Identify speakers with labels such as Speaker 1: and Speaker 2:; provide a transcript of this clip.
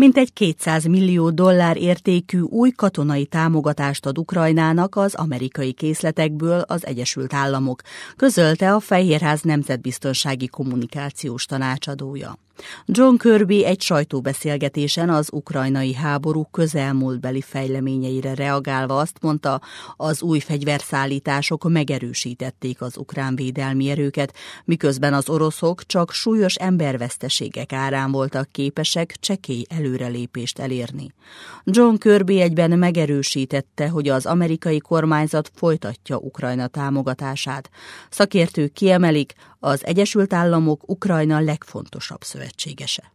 Speaker 1: mintegy 200 millió dollár értékű új katonai támogatást ad Ukrajnának az amerikai készletekből az Egyesült Államok, közölte a Fehérház Nemzetbiztonsági Kommunikációs Tanácsadója. John Kirby egy sajtóbeszélgetésen az ukrajnai háború közelmúltbeli fejleményeire reagálva azt mondta, az új fegyverszállítások megerősítették az ukrán védelmi erőket, miközben az oroszok csak súlyos emberveszteségek árán voltak képesek csekély előrelépést elérni. John Kirby egyben megerősítette, hogy az amerikai kormányzat folytatja Ukrajna támogatását. Szakértők kiemelik, az Egyesült Államok Ukrajna legfontosabb szövetségese.